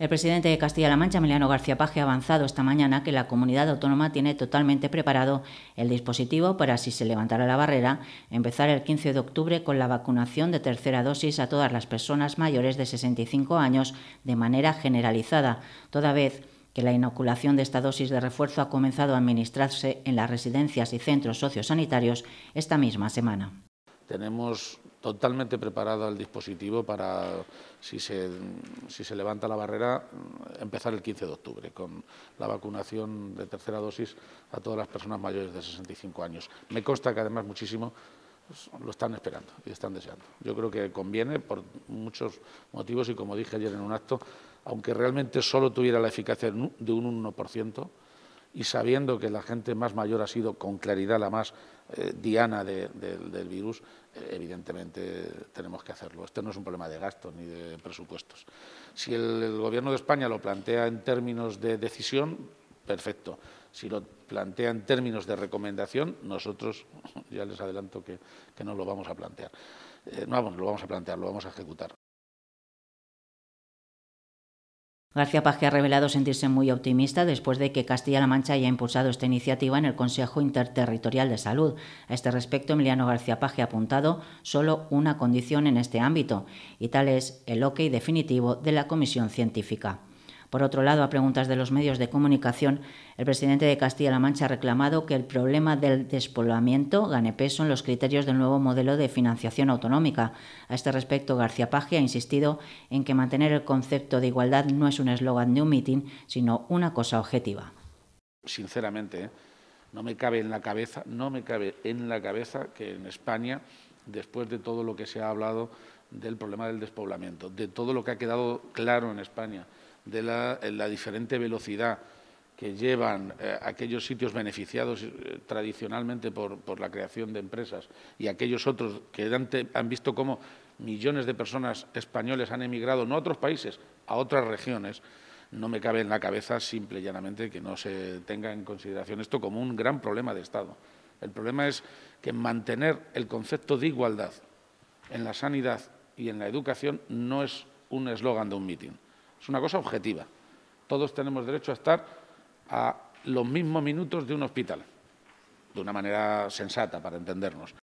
El presidente de Castilla-La Mancha, Emiliano García Paje, ha avanzado esta mañana que la comunidad autónoma tiene totalmente preparado el dispositivo para, si se levantara la barrera, empezar el 15 de octubre con la vacunación de tercera dosis a todas las personas mayores de 65 años de manera generalizada, toda vez que la inoculación de esta dosis de refuerzo ha comenzado a administrarse en las residencias y centros sociosanitarios esta misma semana tenemos totalmente preparado el dispositivo para, si se, levanta la barrera, empezar el 15 de octubre con la vacunación de tercera dosis a todas las personas mayores de 65 años. Me consta que además muchísimo lo están esperando y están deseando. Yo creo que conviene por muchos motivos y como dije ayer en un acto, aunque realmente solo tuviera la eficacia de un 1%, y sabiendo que la gente más mayor ha sido con claridad la más eh, diana del virus, eh, evidentemente tenemos que hacerlo. Este no es un problema de gastos ni de presupuestos. Si el, Gobierno de España lo plantea en términos de decisión, perfecto. Si lo plantea en términos de recomendación, nosotros ya les adelanto que, no lo vamos a plantear. Eh, no vamos, lo vamos a plantear, lo vamos a ejecutar. García Paje ha revelado sentirse muy optimista después de que Castilla-La Mancha haya impulsado esta iniciativa en el Consejo Interterritorial de Salud. A este respecto, Emiliano García Paje ha apuntado solo una condición en este ámbito, y tal es el ok definitivo de la Comisión Científica. Por otro lado, a preguntas de los medios de comunicación, el presidente de Castilla-La Mancha ha reclamado que el problema del despoblamiento gane peso en los criterios del nuevo modelo de financiación autonómica. A este respecto, García Paje ha insistido en que mantener el concepto de igualdad no es un eslogan de un mitin, sino una cosa objetiva. Sinceramente, ¿eh? no me cabe en la cabeza, no me cabe en la cabeza que en España, después de todo lo que se ha hablado del problema del despoblamiento, de todo lo que ha quedado claro en España, de eh, la, diferente velocidad que llevan eh, aquellos sitios beneficiados eh, tradicionalmente por, la creación de empresas y aquellos otros que han, han visto cómo millones de personas españoles han emigrado, no a otros países, a otras regiones, no me cabe en la cabeza simple y llanamente que no se tenga en consideración esto como un gran problema de Estado. El problema es que mantener el concepto de igualdad en la sanidad y en la educación no es un eslogan de un mitin. Es una cosa objetiva. Todos tenemos derecho a estar a los mismos minutos de un hospital, de una manera sensata para entendernos.